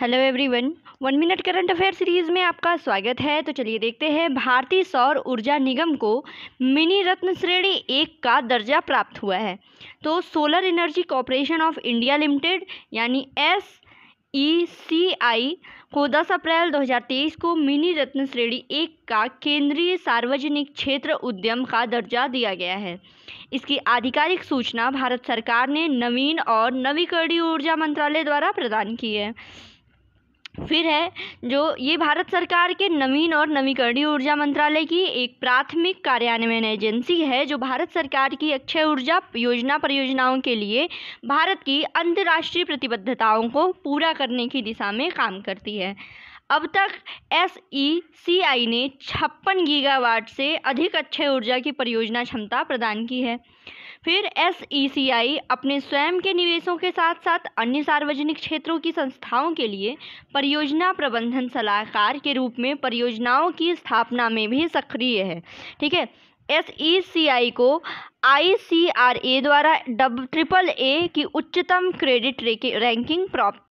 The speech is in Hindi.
hello everyone one minute current affair series में आपका स्वागत है तो चलिए देखते हैं भारतीय सौर ऊर्जा निगम को मिनी रत्न श्रेणी एक का दर्जा प्राप्त हुआ है तो solar energy corporation of India limited यानी एस ई सी आई को 10 अप्रैल 2023 को मिनी रत्न श्रेणी एक का केंद्रीय सार्वजनिक क्षेत्र उद्यम का दर्जा दिया गया है इसकी आधिकारिक सूचना भारत सरकार ने नवीन और नवीकरणीय ऊर्जा मंत्रालय द्वारा प्रदान की है फिर है जो ये भारत सरकार के नवीन और नवीकरणीय ऊर्जा मंत्रालय की एक प्राथमिक कार्यान्वयन एजेंसी है जो भारत सरकार की अक्षय ऊर्जा योजना परियोजनाओं के लिए भारत की अंतर्राष्ट्रीय प्रतिबद्धताओं को पूरा करने की दिशा में काम करती है अब तक एस ई सी आई ने छप्पन गीगावाट से अधिक अक्षय ऊर्जा की परियोजना क्षमता प्रदान की है फिर आई e अपने स्वयं के निवेशों के साथ साथ अन्य सार्वजनिक क्षेत्रों की संस्थाओं के लिए परियोजना प्रबंधन सलाहकार के रूप में परियोजनाओं की स्थापना में भी सक्रिय है ठीक है आई e को ए द्वारा डब ट्रिपल ए की उच्चतम क्रेडिट रैंकिंग प्राप्त